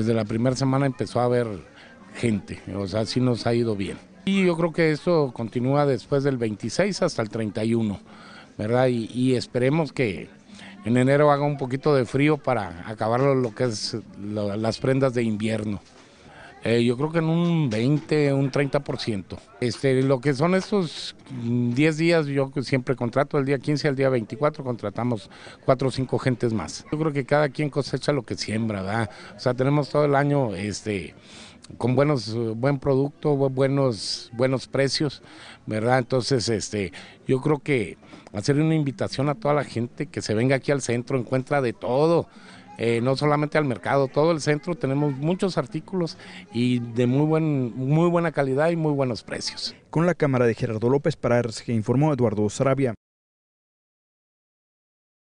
Desde la primera semana empezó a haber gente, o sea, sí nos ha ido bien. Y yo creo que esto continúa después del 26 hasta el 31, ¿verdad? Y, esperemos que en enero haga un poquito de frío para acabar lo que es las prendas de invierno. Eh, yo creo que en un 20, un 30%. Este, lo que son estos 10 días, yo siempre contrato, el día 15 al día 24 contratamos 4 o 5 gentes más. Yo creo que cada quien cosecha lo que siembra, ¿verdad? O sea, tenemos todo el año este, con buenos, buen producto, buenos, buenos precios, ¿verdad? Entonces, este, yo creo que hacer una invitación a toda la gente que se venga aquí al centro, encuentra de todo eh, no solamente al mercado, todo el centro tenemos muchos artículos y de muy, buen, muy buena calidad y muy buenos precios. Con la cámara de Gerardo López para que informó Eduardo Sarabia.